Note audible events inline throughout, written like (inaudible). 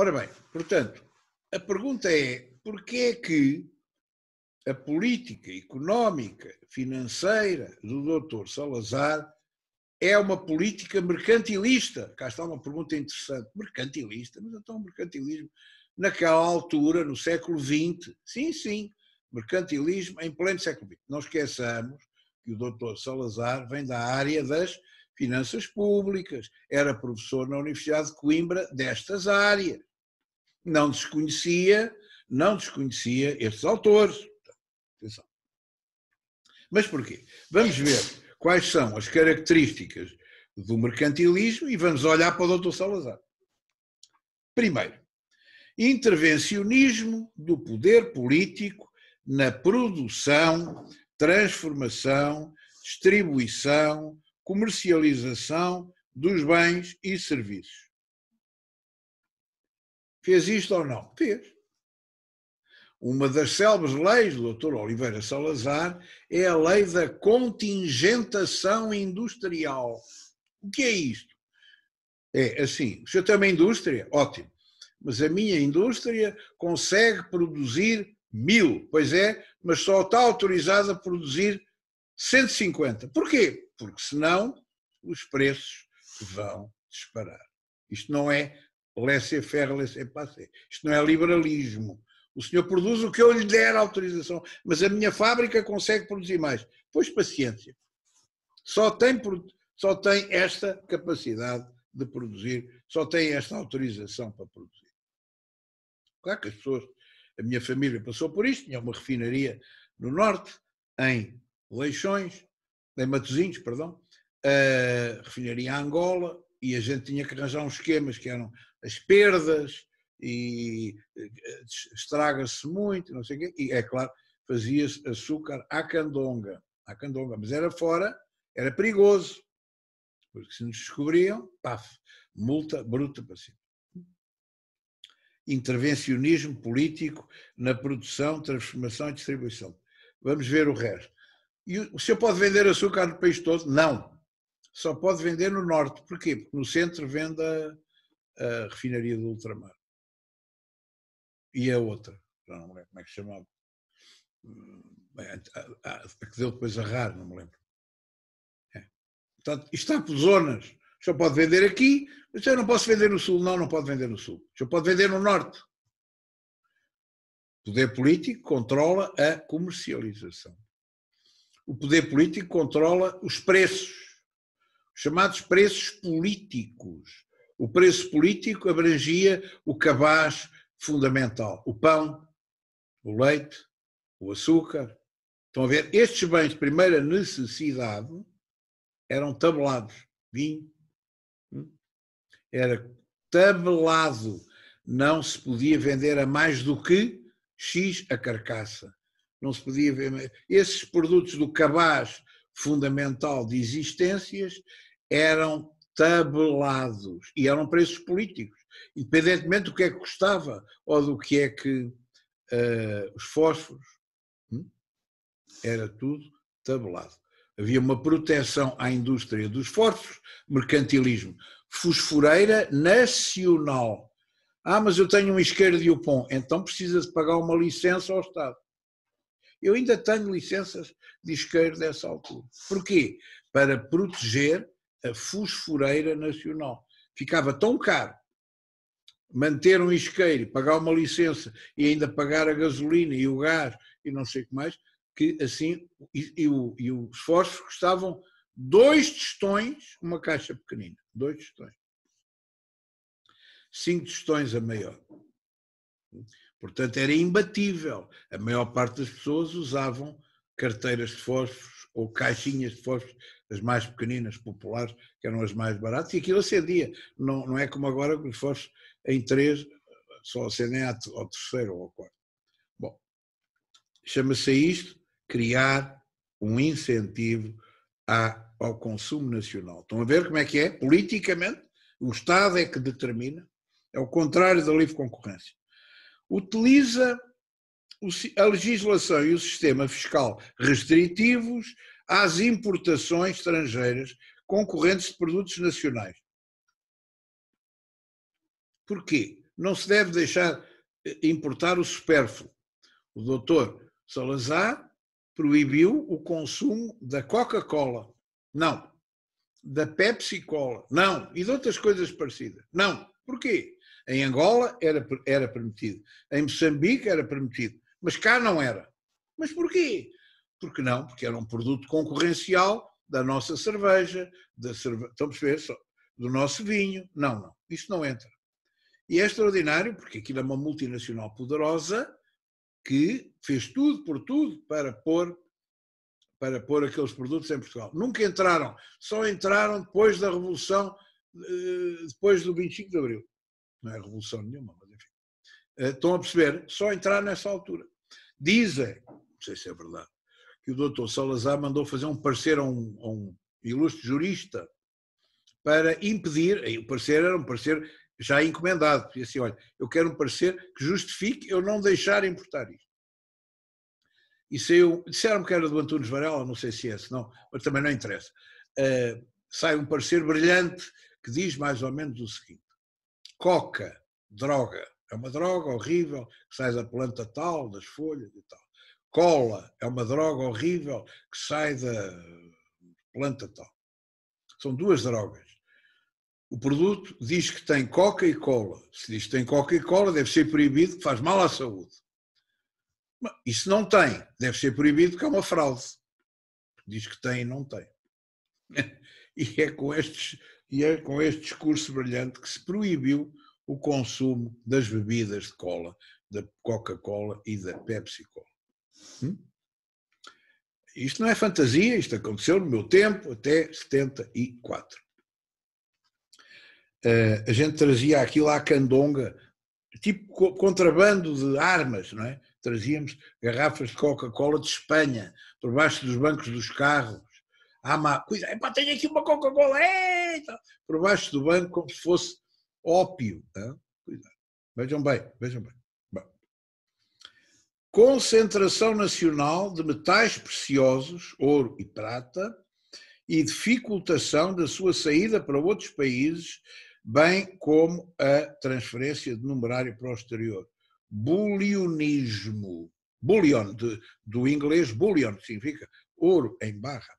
Ora bem, portanto, a pergunta é: porquê é que a política económica, financeira do doutor Salazar é uma política mercantilista? Cá está uma pergunta interessante. Mercantilista? Mas então mercantilismo, naquela altura, no século XX, sim, sim, mercantilismo em pleno século XX. Não esqueçamos que o doutor Salazar vem da área das finanças públicas, era professor na Universidade de Coimbra destas áreas não desconhecia, não desconhecia estes autores. Atenção. Mas porquê? Vamos ver quais são as características do mercantilismo e vamos olhar para o Dr. Salazar. Primeiro, intervencionismo do poder político na produção, transformação, distribuição, comercialização dos bens e serviços. Fez isto ou não? Fez. Uma das célebres leis do Dr. Oliveira Salazar é a lei da contingentação industrial. O que é isto? É assim, o senhor tem uma indústria? Ótimo. Mas a minha indústria consegue produzir mil, pois é, mas só está autorizada a produzir 150. Porquê? Porque senão os preços vão disparar. Isto não é laissez-faire, laissez-passer. Isto não é liberalismo. O senhor produz o que eu lhe der autorização, mas a minha fábrica consegue produzir mais. Pois paciência. Só tem, só tem esta capacidade de produzir, só tem esta autorização para produzir. Claro que as pessoas, a minha família passou por isto, tinha uma refinaria no norte, em Leixões, em Matosinhos, perdão, refinaria Angola, e a gente tinha que arranjar uns esquemas que eram as perdas e eh, estraga-se muito, não sei o quê. E é claro, fazia-se açúcar à candonga, à candonga, mas era fora, era perigoso, porque se nos descobriam, paf, multa bruta para cima. Intervencionismo político na produção, transformação e distribuição. Vamos ver o resto. E o senhor pode vender açúcar no país todo? Não. Só pode vender no norte. Porquê? Porque no centro vende a refinaria do Ultramar. E a outra, não me lembro como é que se chamava. A, a, a que deu depois a RAR, não me lembro. É. Portanto, isto está por zonas. Só pode vender aqui, mas eu não posso vender no Sul. Não, não pode vender no Sul. Só pode vender no Norte. O poder político controla a comercialização. O poder político controla os preços, os chamados preços políticos. O preço político abrangia o cabaz fundamental: o pão, o leite, o açúcar. Estão a ver? Estes bens de primeira necessidade eram tabelados. Vinho hum? era tabelado. Não se podia vender a mais do que X a carcaça. Não se podia vender. Esses produtos do cabaz fundamental de existências eram tabelados e eram preços políticos, independentemente do que é que custava ou do que é que uh, os fósforos. Hum? Era tudo tabelado. Havia uma proteção à indústria dos fósforos, mercantilismo. Fosforeira nacional. Ah, mas eu tenho um isqueiro de Upon, então precisa de pagar uma licença ao Estado. Eu ainda tenho licenças de isqueiro dessa altura. Porquê? Para proteger a fosforeira nacional. Ficava tão caro manter um isqueiro, pagar uma licença e ainda pagar a gasolina e o gás e não sei o que mais, que assim, e, e, o, e os fósforos custavam dois tostões, uma caixa pequenina, dois tostões. Cinco tostões a maior. Portanto, era imbatível. A maior parte das pessoas usavam carteiras de fósforos ou caixinhas de fósforos, as mais pequeninas, populares, que eram as mais baratas, e aquilo acendia. Não, não é como agora que os fósforos em três só acendem ao terceiro ou ao quarto. Bom, chama-se isto criar um incentivo à, ao consumo nacional. Estão a ver como é que é? Politicamente, o Estado é que determina, é o contrário da livre concorrência. Utiliza a legislação e o sistema fiscal restritivos às importações estrangeiras concorrentes de produtos nacionais. Porquê? Não se deve deixar eh, importar o supérfluo. O doutor Salazar proibiu o consumo da Coca-Cola. Não. Da Pepsi-Cola. Não. E de outras coisas parecidas. Não. Porquê? Em Angola era, era permitido. Em Moçambique era permitido. Mas cá não era. Mas porquê? Porque não? Porque era um produto concorrencial da nossa cerveja, da cerve... estão a perceber? Do nosso vinho. Não, não. Isso não entra. E é extraordinário porque aquilo é uma multinacional poderosa que fez tudo por tudo para pôr para pôr aqueles produtos em Portugal. Nunca entraram, só entraram depois da Revolução, eh, depois do 25 de Abril. Não é revolução nenhuma, eh, estão a perceber? Só entrar nessa altura. Dizem, não sei se é verdade, que o doutor Salazar mandou fazer um parecer a um, a um ilustre jurista para impedir, o parecer era um parecer já encomendado, e assim, olha, eu quero um parecer que justifique eu não deixar importar isto. E saiu, disseram-me que era do Antunes Varela, não sei se é esse, não, mas também não interessa. Uh, sai um parecer brilhante que diz mais ou menos o seguinte: coca, droga, é uma droga horrível que sai da planta tal, das folhas e tal. Cola é uma droga horrível que sai da planta tal. São duas drogas. O produto diz que tem coca e cola. Se diz que tem coca e cola, deve ser proibido, que faz mal à saúde. E se não tem, deve ser proibido, que é uma fraude. Diz que tem e não tem. (laughs) E é com, e é com este discurso brilhante que se proibiu o consumo das bebidas de cola, da Coca-Cola e da Pepsi-Cola. Hum? Isto não é fantasia, isto aconteceu no meu tempo, até 74. Uh, eh, a gente trazia aquilo à candonga, tipo contrabando de armas, não é? Trazíamos garrafas de Coca-Cola de Espanha, por baixo dos bancos dos carros. Ah, má, coisa, tem tenho aqui uma Coca-Cola, por baixo do banco, como se fosse ópio. Né? Cuidado. Vejam bem, vejam bem. Bom. Concentração nacional de metais preciosos, ouro e prata, e dificultação da sua saída para outros países, bem como a transferência de numerário para o exterior. Bulionismo. Bullion, de, do inglês bullion, significa ouro em barra.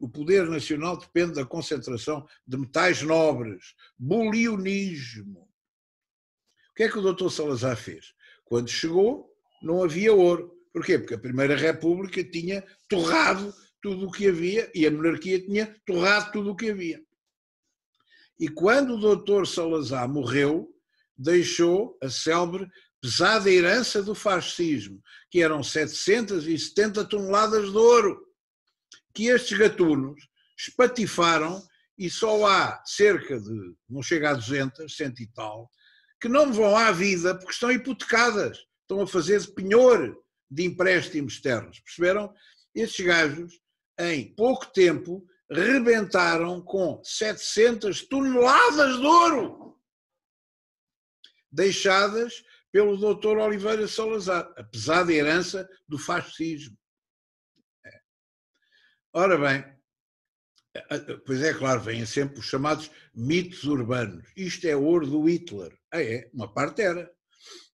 O poder nacional depende da concentração de metais nobres, bolionismo. O que é que o doutor Salazar fez? Quando chegou, não havia ouro. Porquê? Porque a Primeira República tinha torrado tudo o que havia e a monarquia tinha torrado tudo o que havia. E quando o doutor Salazar morreu, deixou a célebre pesada herança do fascismo, que eram 770 toneladas de ouro que estes gatunos espatifaram e só há cerca de, não chega a 200, 100 e tal, que não vão à vida porque estão hipotecadas, estão a fazer de penhor de empréstimos externos. Perceberam? Estes gajos, em pouco tempo, rebentaram com 700 toneladas de ouro deixadas pelo Dr. Oliveira Salazar, apesar da herança do fascismo. Ora bem, eh, eh, eh, pois é claro, vêm sempre os chamados mitos urbanos. Isto é ouro do Hitler. Ah, é, uma parte era.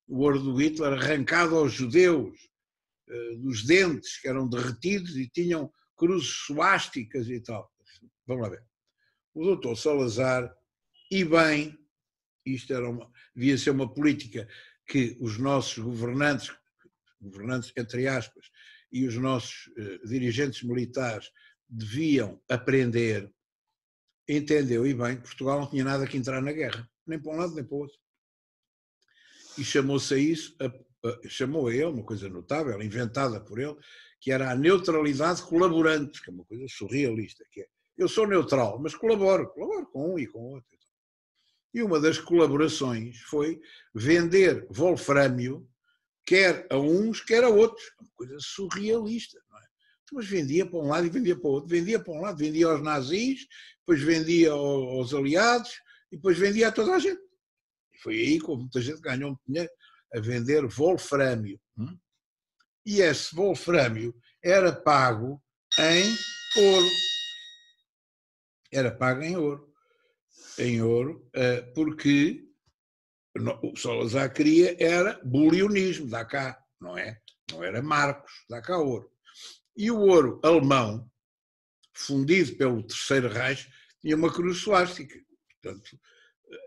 O ouro do Hitler arrancado aos judeus dos dentes, que eram derretidos e tinham cruzes suásticas e tal. Vamos lá ver. O doutor Salazar, e bem, isto era uma, devia ser uma política que os nossos governantes, governantes entre aspas, e os nossos eh, dirigentes militares deviam aprender, entendeu e bem, Portugal não tinha nada que entrar na guerra, nem para um lado nem para o outro. E chamou-se a isso, a, a, chamou a ele, uma coisa notável, inventada por ele, que era a neutralidade colaborante, que é uma coisa surrealista, que é, eu sou neutral, mas colaboro, colaboro com um e com outro. E uma das colaborações foi vender wolframio quer a uns, quer a outros. É uma coisa surrealista, não é? Então, mas vendia para um lado e vendia para o outro, vendia para um lado, vendia aos nazis, depois vendia aos aliados e depois vendia a toda a gente. E foi aí que muita gente ganhou dinheiro a vender wolframio. Hum? E esse wolframio era pago em ouro. Era pago em ouro. Em ouro, eh, porque o Salazar queria era bulionismo, dá cá, não é? Não era Marcos, dá cá ouro. E o ouro alemão, fundido pelo Terceiro Reich, tinha uma cruz suástica. Portanto,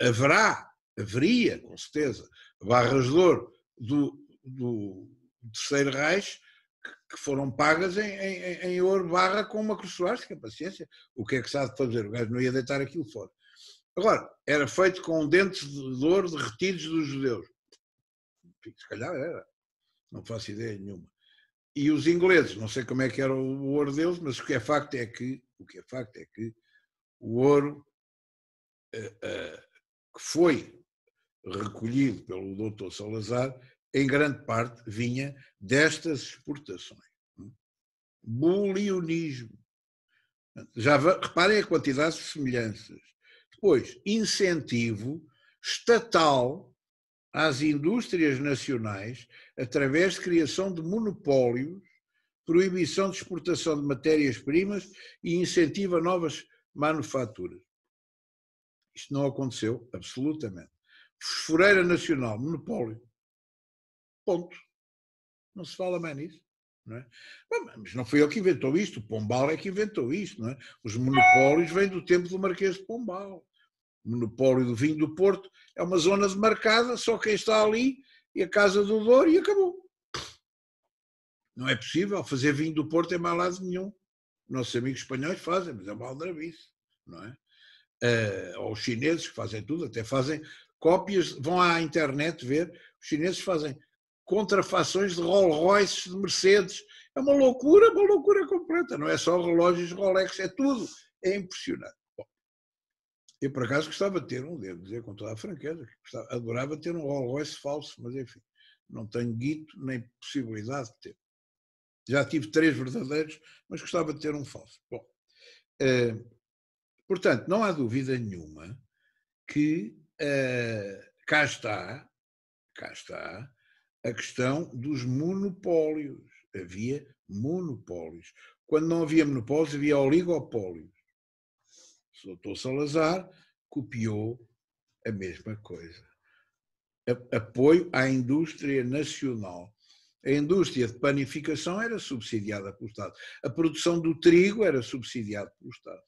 haverá, haveria, com certeza, barras de ouro do, do Terceiro Reich que foram pagas em, em, em ouro barra com uma cruz suástica, paciência. O que é que se há de fazer? O gajo não ia deitar aquilo fora. Agora, era feito com dentes de ouro derretidos dos judeus. Se calhar era. Não faço ideia nenhuma. E os ingleses, não sei como é que era o ouro deles, mas o que é facto é que o, que é facto é que o ouro uh, uh, que foi recolhido pelo doutor Salazar, em grande parte vinha destas exportações. Bulionismo. Já reparem a quantidade de semelhanças. Depois, incentivo estatal às indústrias nacionais através de criação de monopólios, proibição de exportação de matérias-primas e incentivo a novas manufaturas. Isto não aconteceu, absolutamente. Fosforeira Nacional, monopólio. Ponto. Não se fala mais nisso. Não é? Mas não foi ele que inventou isto, Pombal é que inventou isto. Não é? Os monopólios vêm do tempo do Marquês de Pombal. O monopólio do vinho do Porto é uma zona demarcada, só quem está ali e a Casa do Douro e acabou. Não é possível fazer vinho do Porto em é lado nenhum. Nossos amigos espanhóis fazem, mas é uma aldrabice, não é? Uh, ou os chineses que fazem tudo, até fazem cópias, vão à internet ver, os chineses fazem contrafações de Rolls Royce, de Mercedes. É uma loucura, uma loucura completa. Não é só relógios Rolex, é tudo. É impressionante. Bom, eu, por acaso, gostava de ter um, devo dizer com toda a franqueza, gostava, adorava ter um Rolls Royce falso, mas enfim, não tenho guito nem possibilidade de ter. Já tive três verdadeiros, mas gostava de ter um falso. Bom, eh, portanto, não há dúvida nenhuma que eh, cá está, cá está, a questão dos monopólios. Havia monopólios. Quando não havia monopólios, havia oligopólios. O doutor Salazar copiou a mesma coisa. Apoio à indústria nacional. A indústria de panificação era subsidiada pelo Estado. A produção do trigo era subsidiada pelo Estado.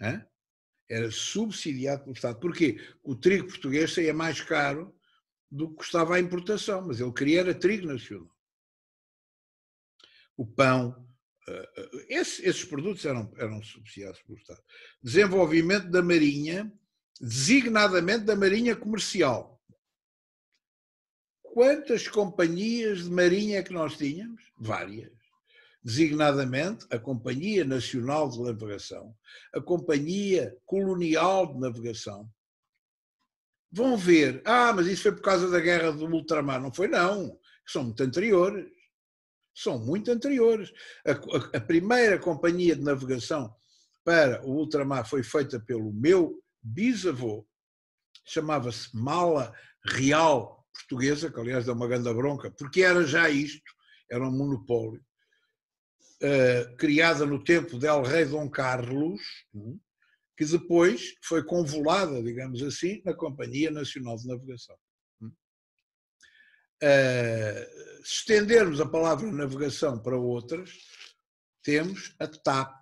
Hã? Era subsidiada pelo Estado. Porquê? O trigo português saía mais caro do que custava a importação, mas ele queria era trigo nacional. O pão, eh, eh, esse, esses produtos eram, eram subsidiados pelo Estado. Desenvolvimento da Marinha, designadamente da Marinha Comercial. Quantas companhias de marinha é que nós tínhamos? Várias. Designadamente a Companhia Nacional de Navegação, a Companhia Colonial de Navegação, vão ver, ah, mas isso foi por causa da guerra do ultramar. Não foi, não. São muito anteriores. São muito anteriores. A, a, a primeira companhia de navegação para o ultramar foi feita pelo meu bisavô, chamava-se Mala Real Portuguesa, que aliás dá uma grande bronca, porque era já isto, era um monopólio, uh, criada no tempo del Rei Dom Carlos, uh, que depois foi convolada, digamos assim, na Companhia Nacional de Navegação. Uh, se estendermos a palavra navegação para outras, temos a TAP,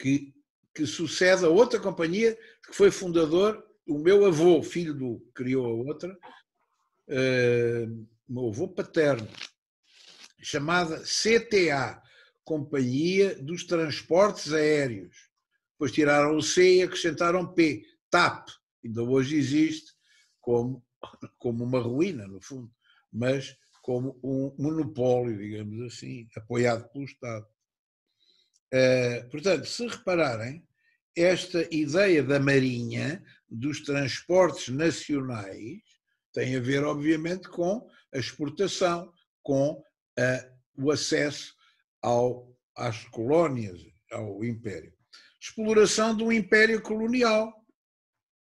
que, que sucede a outra companhia que foi fundador, o meu avô, filho do que criou a outra, uh, meu avô paterno, chamada CTA, Companhia dos Transportes Aéreos, depois tiraram o C e acrescentaram P. TAP, ainda hoje existe como, como uma ruína, no fundo, mas como um monopólio, digamos assim, apoiado pelo Estado. Uh, portanto, se repararem, esta ideia da Marinha, dos transportes nacionais, tem a ver, obviamente, com a exportação, com o acesso ao, às colónias, ao Império exploração de um império colonial.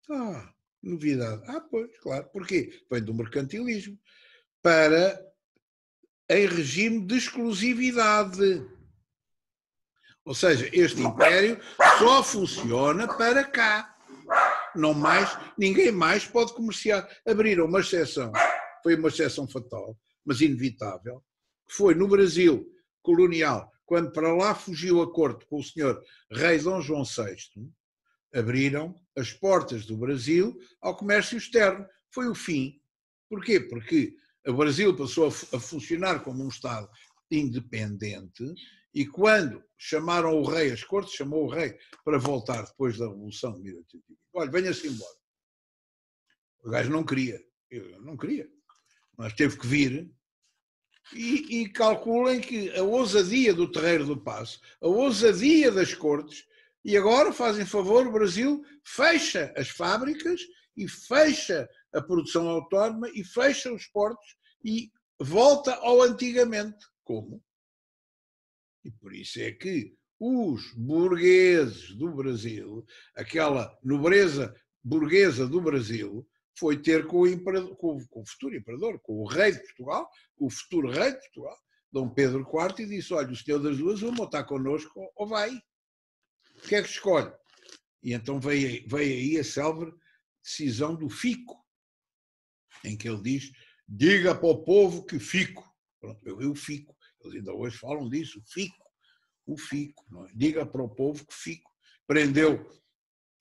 Ah, novidade. Ah, pois, claro. Porquê? Vem do mercantilismo. Para em regime de exclusividade. Ou seja, este império só funciona para cá. Não mais, ninguém mais pode comerciar. Abriram uma exceção, foi uma exceção fatal, mas inevitável, que foi no Brasil colonial quando para lá fugiu a corte com o senhor Rei Dom João VI, abriram as portas do Brasil ao comércio externo. Foi o fim. Porquê? Porque o Brasil passou a, a funcionar como um Estado independente e quando chamaram o rei, às cortes chamou o rei para voltar depois da Revolução de 1830. Olha, venha-se embora. O gajo não queria. Eu não queria. Mas teve que vir e, e calculem que a ousadia do Terreiro do Passo, a ousadia das Cortes, e agora fazem favor, o Brasil fecha as fábricas e fecha a produção autónoma e fecha os portos e volta ao antigamente. Como? E por isso é que os burgueses do Brasil, aquela nobreza burguesa do Brasil, foi ter com o, imperador, com, o, com o futuro imperador, com o rei de Portugal, com o futuro rei de Portugal, Dom Pedro IV, e disse: Olha, o senhor das duas, uma ou está connosco ou vai. O que é que escolhe? E então veio, veio aí a célebre decisão do Fico, em que ele diz: Diga para o povo que fico. Pronto, eu, eu fico. Eles ainda hoje falam disso: fico, o fico. É? Diga para o povo que fico. Prendeu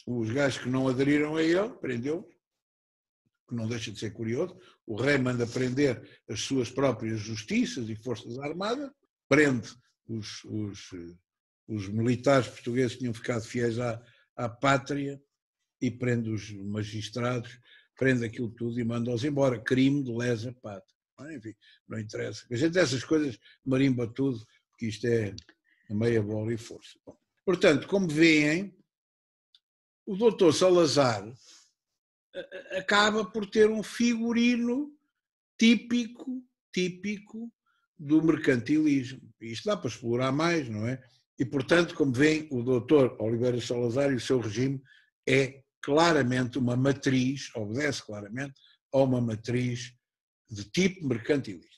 os gajos que não aderiram a ele, prendeu que não deixa de ser curioso, o rei manda prender as suas próprias justiças e forças armadas, prende os, os, os militares portugueses que tinham ficado fiéis à, à pátria e prende os magistrados, prende aquilo tudo e manda-os embora. Crime de lesa pátria. Enfim, não interessa. A gente essas coisas marimba tudo, porque isto é meia bola e força. Bom, portanto, como veem, o doutor Salazar acaba por ter um figurino típico, típico do mercantilismo. E isto dá para explorar mais, não é? E, portanto, como vem o doutor Oliveira Salazar e o seu regime é claramente uma matriz, obedece claramente a uma matriz de tipo mercantilista.